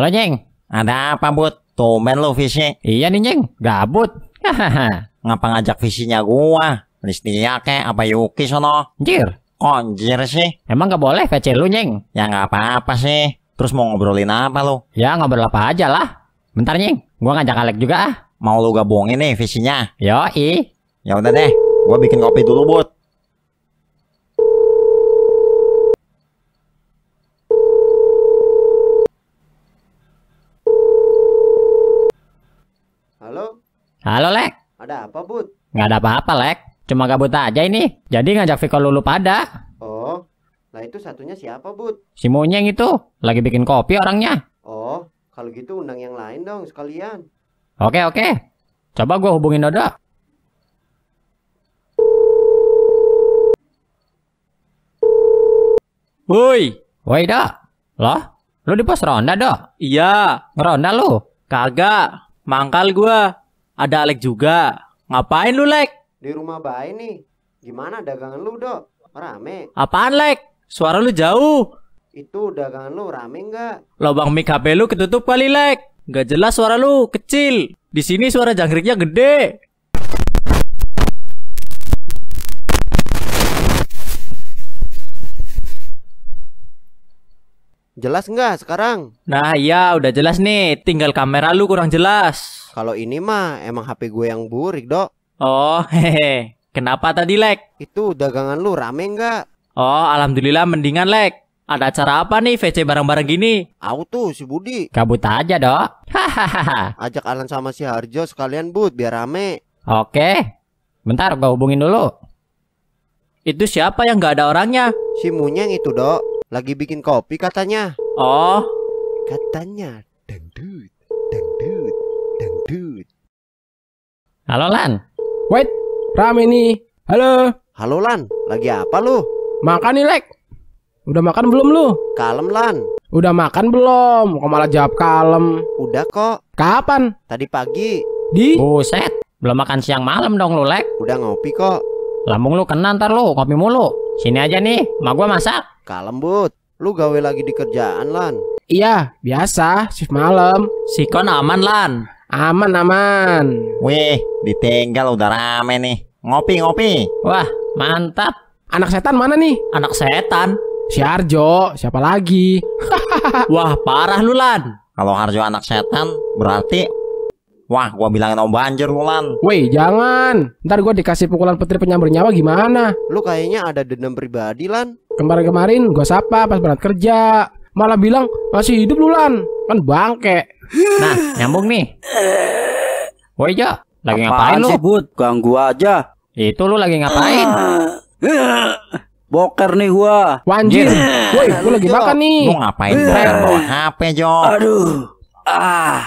Halo Nying, ada apa Bud? Tumen lo visinya Iya nih Jeng, gabut Ngapa ngajak visinya gua? Listia kek, apa Yuki sono? Jir anjir sih Emang gak boleh VC lu Nying? Ya gak apa-apa sih Terus mau ngobrolin apa lu? Ya ngobrol apa aja lah Bentar Nying, gua ngajak Alek juga ah Mau lu gabungin nih visinya Yoi Ya udah deh, gua bikin kopi dulu Bud Halo, Lek. Ada apa, Bud? Nggak ada apa-apa, Lek. Cuma gabut aja ini. Jadi ngajak Viko Lulu pada. Oh, lah itu satunya siapa, Bud? Si Monyeng itu. Lagi bikin kopi orangnya. Oh, kalau gitu undang yang lain dong sekalian. Oke, oke. Coba gue hubungin Dodo. Woi, woi dah. Loh? Lu di pos ronda, Dok? Iya. Ronda lu? Kagak. Mangkal gua. Ada Alek juga. Ngapain lu, Lek? Di rumah baik nih. Gimana dagangan lu, Dok? Rame. Apaan, Lek? Suara lu jauh. Itu dagangan lu rame nggak? Lobang mic HP lu ketutup kali, Lek. Gak jelas suara lu, kecil. Di sini suara jangkriknya gede. Jelas nggak sekarang? Nah, iya, udah jelas nih. Tinggal kamera lu kurang jelas. Kalau ini mah emang HP gue yang burik, Dok. Oh, hehe. Kenapa tadi Lek? Itu dagangan lu rame nggak? Oh, alhamdulillah mendingan Lek. Ada acara apa nih VC bareng-bareng gini? Aku tuh si Budi. Kabut aja, Dok. Hahaha. Ajak Alan sama si Harjo sekalian, Bud, biar rame. Oke. Bentar gua hubungin dulu. Itu siapa yang nggak ada orangnya? Si Munyeng itu, Dok. Lagi bikin kopi katanya. Oh, katanya dangdut. Halo Lan. Wait, rame nih. Halo. Halo Lan, lagi apa lu? Makan nih Lek. Udah makan belum lu? Kalem Lan. Udah makan belum? Kok malah jawab kalem? Udah kok. Kapan? Tadi pagi. Di? Buset, belum makan siang malam dong lu Lek. Udah ngopi kok. Lambung lu kena ntar lu, kopi mulu. Sini aja nih, mak gua masak. Kalem, Bud. Lu gawe lagi di kerjaan, Lan. Iya, biasa, shift malam. Sikon aman, Lan. Aman aman. Wih, ditinggal udah rame nih. Ngopi ngopi. Wah, mantap. Anak setan mana nih? Anak setan. Si Arjo, siapa lagi? Wah, parah lu Kalau Arjo anak setan, berarti Wah, gua bilangin om banjir lu Wih, jangan. Ntar gua dikasih pukulan petir penyambar nyawa gimana? Lu kayaknya ada dendam pribadi Lan. Kemarin-kemarin gua sapa pas berat kerja, malah bilang masih hidup lu Kan bangke. Nah, nyambung nih. Woi, Ja. Lagi Apaan ngapain sih, lu? Bud? Ganggu aja. Itu lu lagi ngapain? Boker nih gua. Anjir. Iya. Woi, gua lagi iya. makan nih. Lu ngapain boker bawa HP, Jo? Aduh. Ah.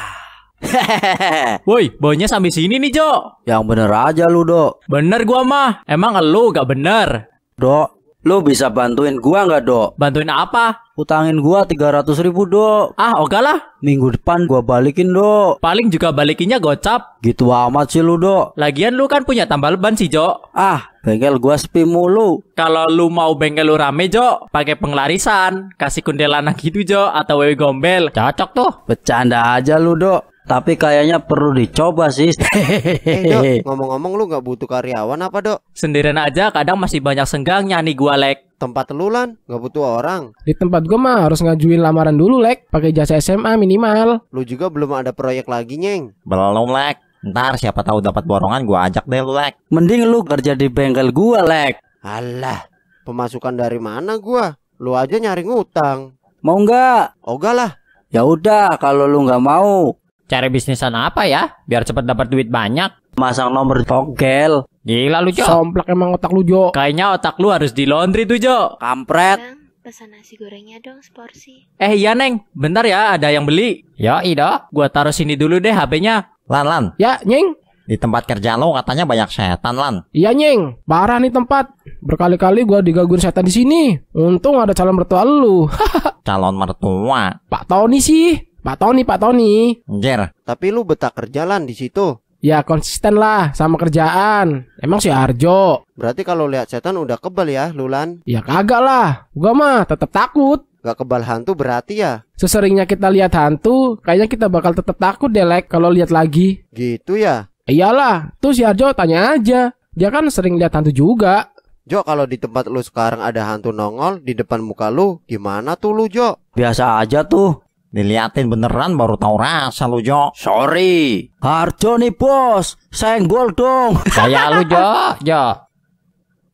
Woi, baunya sampai sini nih, Jo. Yang bener aja lu, Dok. Bener gua mah. Emang elu gak bener. Dok, Lu bisa bantuin gua nggak, Dok? Bantuin apa? Utangin gua tiga ratus ribu, Dok. Ah, oke lah. Minggu depan gua balikin, Dok. Paling juga balikinnya gocap. Gitu amat sih lu, Dok. Lagian lu kan punya tambal ban sih, jo? Ah, bengkel gua sepi mulu. Kalau lu mau bengkel lu rame, jo, pakai penglarisan. Kasih kundelana gitu, jo, atau wewe gombel. Cocok tuh. Bercanda aja lu, Dok tapi kayaknya perlu dicoba sih. Hehehe. ngomong-ngomong lu nggak butuh karyawan apa dok? Sendirian aja kadang masih banyak senggangnya nih gua lek. Tempat telulan nggak butuh orang. Di tempat gua mah harus ngajuin lamaran dulu lek, pakai jasa SMA minimal. Lu juga belum ada proyek lagi nyeng? Belum lek. Ntar siapa tahu dapat borongan gua ajak deh lu lek. Mending lu kerja di bengkel gua lek. Alah, pemasukan dari mana gua? Lu aja nyari ngutang. Mau nggak? Ogah lah. Ya udah, kalau lu nggak mau, Cari bisnisan apa ya? Biar cepat dapat duit banyak. Masang nomor togel. Gila lu, Jo. Somplak emang otak lu, Jo. Kayaknya otak lu harus di laundry tuh, Jo. Kampret. Neng pesan nasi gorengnya dong seporsi. Eh iya, Neng. Bentar ya, ada yang beli. Ya, ida Gua taruh sini dulu deh HPnya. Lan, Lan. Ya, Nying. Di tempat kerja lo katanya banyak setan, Lan. Iya, Nying. Parah nih tempat. Berkali-kali gua digangguin setan di sini. Untung ada calon mertua lu. calon mertua. Pak Tony sih. Pak Tony, Pak Tony. Ger. Tapi lu betah kerjaan di situ. Ya konsisten lah sama kerjaan. Emang si Arjo. Berarti kalau lihat setan udah kebal ya, Lulan? Ya kagak lah. Gua mah tetap takut. Gak kebal hantu berarti ya? Seseringnya kita lihat hantu, kayaknya kita bakal tetap takut deh, delek kalau lihat lagi. Gitu ya? Iyalah, tuh si Arjo tanya aja. Dia kan sering lihat hantu juga. Jo, kalau di tempat lu sekarang ada hantu nongol di depan muka lu, gimana tuh lu, Jo? Biasa aja tuh. Diliatin beneran baru tau rasa lu Jo Sorry Harjo nih bos Senggol dong Kayak lu Jo Jo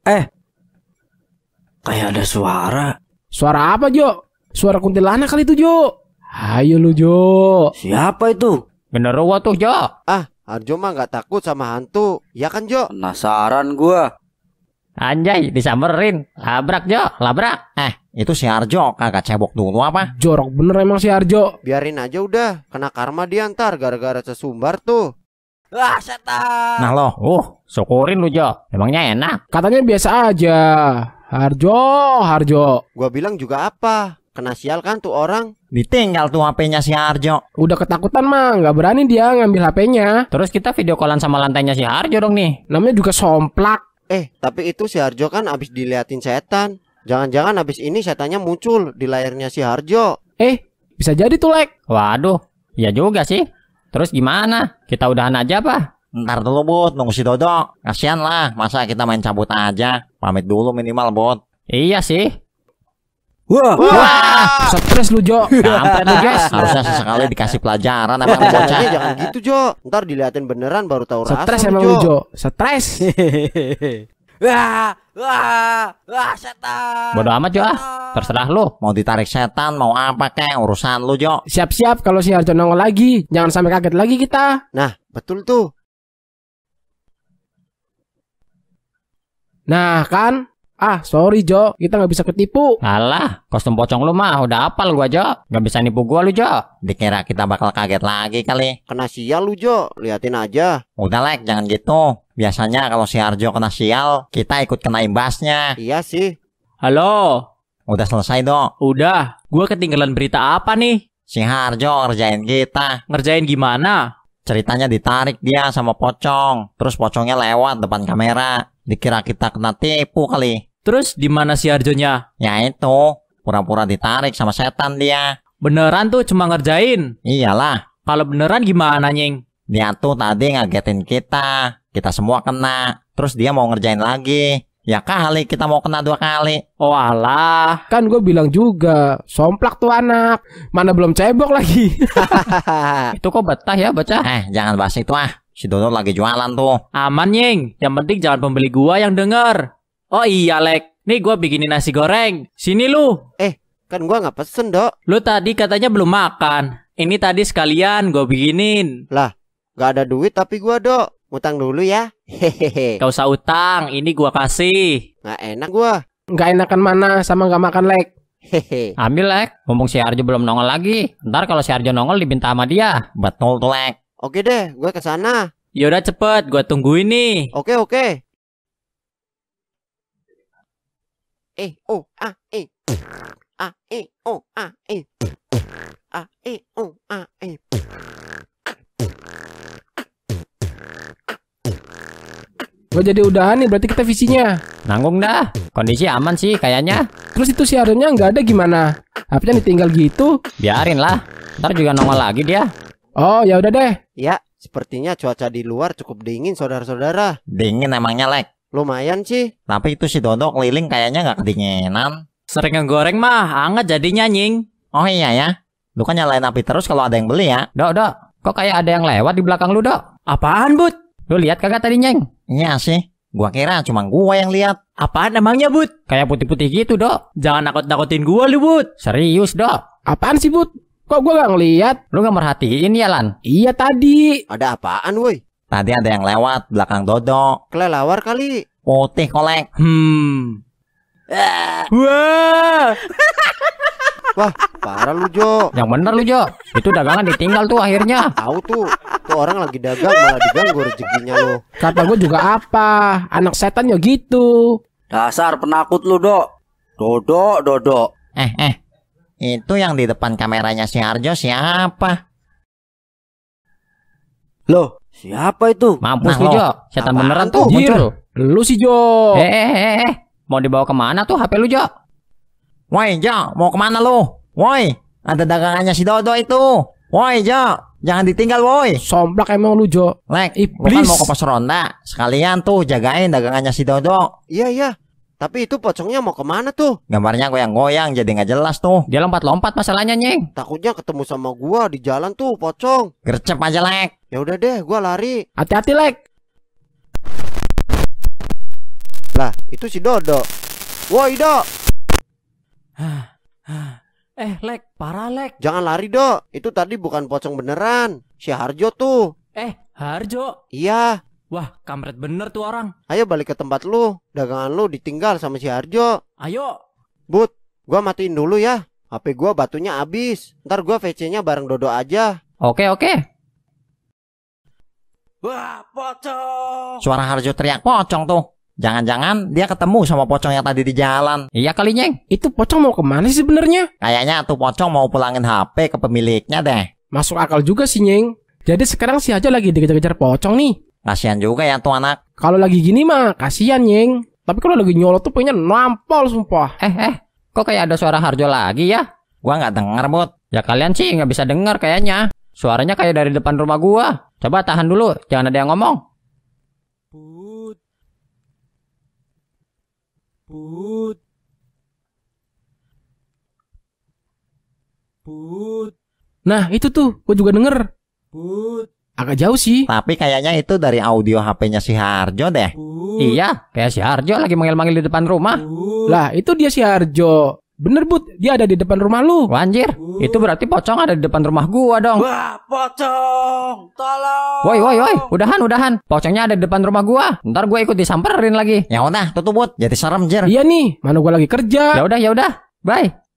Eh Kayak ada suara Suara apa Jo? Suara kuntilanak kali itu Jo Ayo lu Jo Siapa itu? Bener lu tuh Jo Ah Harjo mah gak takut sama hantu Ya kan Jo Penasaran gua Anjay, disamperin. Labrak, Jo. Labrak. Eh, itu si Arjo kagak cebok dulu apa? Jorok bener emang si Arjo. Biarin aja udah. Kena karma diantar gara-gara sesumbar tuh. Wah, setan. Nah loh, uh, syukurin lu, Jo. Emangnya enak. Katanya biasa aja. Harjo, Harjo. Gua bilang juga apa? Kena sial kan tuh orang? Ditinggal tuh HP-nya si Harjo. Udah ketakutan mah, nggak berani dia ngambil HP-nya. Terus kita video callan sama lantainya si Harjo dong nih. Namanya juga somplak. Eh, tapi itu si Harjo kan abis diliatin setan. Jangan-jangan abis ini setannya muncul di layarnya si Harjo. Eh, bisa jadi tuh, Lek. Waduh, iya juga sih. Terus gimana? Kita udahan aja apa? Ntar dulu, Bud. Nunggu si Dodo. Kasian lah, masa kita main cabut aja. Pamit dulu minimal, Bud. Iya sih. Wah, wah, wah. stres lu Jo. Sampai lu guys. Harusnya sesekali dikasih pelajaran emang bocah. Iya, jangan gitu Jo. Ntar diliatin beneran baru tahu rasa. Stres emang lu Jo. Stres. Wah, wah, wah setan. Bodoh amat Jo ah. Terserah lu. Mau ditarik setan, mau apa kek urusan lu Jo. Siap-siap kalau si Harjo nongol lagi. Jangan sampai kaget lagi kita. Nah, betul tuh. Nah kan Ah, sorry Jo, kita nggak bisa ketipu. Alah, kostum pocong lu mah udah apal gua Jo. Nggak bisa nipu gua lu Jo. Dikira kita bakal kaget lagi kali. Kena sial lu Jo, liatin aja. Udah lek, jangan gitu. Biasanya kalau si Arjo kena sial, kita ikut kena imbasnya. Iya sih. Halo. Udah selesai dong. Udah. Gua ketinggalan berita apa nih? Si Harjo ngerjain kita. Ngerjain gimana? Ceritanya ditarik dia sama pocong. Terus pocongnya lewat depan kamera. Dikira kita kena tipu kali. Terus di mana si Harjonya? Ya itu, pura-pura ditarik sama setan dia. Beneran tuh cuma ngerjain? Iyalah. Kalau beneran gimana, Nying? Dia tuh tadi ngagetin kita. Kita semua kena. Terus dia mau ngerjain lagi. Ya kali kita mau kena dua kali. Oh alah. Kan gue bilang juga, somplak tuh anak. Mana belum cebok lagi. itu kok betah ya baca? Eh jangan bahas itu ah. Si Dodo lagi jualan tuh. Aman Nying. Yang penting jangan pembeli gua yang denger. Oh iya, Lek. Nih gue bikinin nasi goreng. Sini lu. Eh, kan gue nggak pesen, Dok. Lu tadi katanya belum makan. Ini tadi sekalian gue bikinin. Lah, nggak ada duit tapi gue, Dok. Utang dulu ya. Hehehe. Kau usah utang, ini gua kasih. Nggak enak gua. Nggak enakan mana sama nggak makan lek. Hehehe. Ambil lek. Mumpung si Arjo belum nongol lagi. Ntar kalau si Arjo nongol dibinta sama dia. Betul lek. Oke deh, gua ke sana. Yaudah cepet, gua tungguin nih. Oke oke. e o a e a e o a e a e o a e Gak jadi udahan nih berarti kita visinya Nanggung dah Kondisi aman sih kayaknya Terus itu siarannya nggak ada gimana? Apanya ditinggal gitu? Biarin lah Ntar juga nongol lagi dia Oh ya udah deh Ya sepertinya cuaca di luar cukup dingin saudara-saudara Dingin emangnya Lek Lumayan sih. Tapi itu si Dodo keliling kayaknya nggak kedinginan. Sering goreng mah, anget jadinya nying. Oh iya ya. Lu kan nyalain api terus kalau ada yang beli ya. Dok, dok. Kok kayak ada yang lewat di belakang lu, dok? Apaan, Bud? Lu lihat kagak tadi, Nyeng? Iya sih. Gua kira cuma gua yang lihat. Apaan emangnya, Bud? Kayak putih-putih gitu, dok. Jangan nakut-nakutin gua lu, Bud. Serius, dok. Apaan sih, Bud? Kok gua gak ngeliat? Lu gak merhatiin ya, Lan? Iya tadi. Ada apaan, woi? Tadi ada yang lewat belakang Dodo. Kelelawar kali. Putih kolek. Hmm. Ah. Wah. Wah, parah lu Jo. Yang benar lu Jo. Itu dagangan ditinggal tuh akhirnya. Tahu tuh. Tuh orang lagi dagang malah diganggu rezekinya lu. Kata gua juga apa? Anak setan ya gitu. Dasar penakut lu, Dok. Dodo, Dodo. Eh, eh. Itu yang di depan kameranya si Arjo siapa? Loh, Siapa itu? Mampus nah, lu, Jo. Setan beneran tuh muncul. Lu sih, Jo. Eh, eh, eh, eh, eh. Mau dibawa kemana tuh HP lu, Jo? Woi, Jo, mau kemana lu? Woi, ada dagangannya si Dodo itu. Woi, Jo, jangan ditinggal, woi. Somplak emang lu, Jo. Lek, Iblis. lu kan mau ke pos ronda. Sekalian tuh jagain dagangannya si Dodo. Iya, iya. Tapi itu pocongnya mau kemana tuh? Gambarnya goyang-goyang jadi nggak jelas tuh. Dia lompat-lompat masalahnya nyeng. Takutnya ketemu sama gua di jalan tuh pocong. Gercep aja lek. Ya udah deh, gua lari. Hati-hati lek. Lah, itu si Dodo. Woi Do. Ah, ah. eh lek, parah lek. Jangan lari Do. Itu tadi bukan pocong beneran. Si Harjo tuh. Eh Harjo? Iya. Wah, kampret bener tuh orang. Ayo balik ke tempat lu. Dagangan lu ditinggal sama si Harjo. Ayo. But, gua matiin dulu ya. HP gua batunya habis. Ntar gua VC-nya bareng Dodo aja. Oke, oke. Wah, pocong. Suara Harjo teriak pocong tuh. Jangan-jangan dia ketemu sama pocong yang tadi di jalan. Iya kali, Nyeng. Itu pocong mau kemana sih sebenarnya? Kayaknya tuh pocong mau pulangin HP ke pemiliknya deh. Masuk akal juga sih, Nyeng. Jadi sekarang si Harjo lagi dikejar-kejar pocong nih kasian juga ya tuh anak. Kalau lagi gini mah kasian Yeng. Tapi kalau lagi nyolot tuh pengen nampol sumpah. Eh, eh. Kok kayak ada suara Harjo lagi ya? Gua nggak dengar, Bot. Ya kalian sih nggak bisa dengar kayaknya. Suaranya kayak dari depan rumah gua. Coba tahan dulu, jangan ada yang ngomong. Put. Put. Put. Nah, itu tuh, gua juga denger. Put. Agak jauh sih. Tapi kayaknya itu dari audio HP-nya si Harjo deh. Uh. Iya, kayak si Harjo lagi manggil-manggil di depan rumah. Uh. Lah, itu dia si Harjo. Bener Bud, dia ada di depan rumah lu. Wanjir, uh. itu berarti pocong ada di depan rumah gua dong. Wah, pocong, tolong. Woi, woi, woi, udahan, udahan. Pocongnya ada di depan rumah gua. Ntar gua ikut disamperin lagi. Ya udah, tutup Bud, jadi serem jer. Iya nih, mana gua lagi kerja. Ya udah, ya udah. Bye.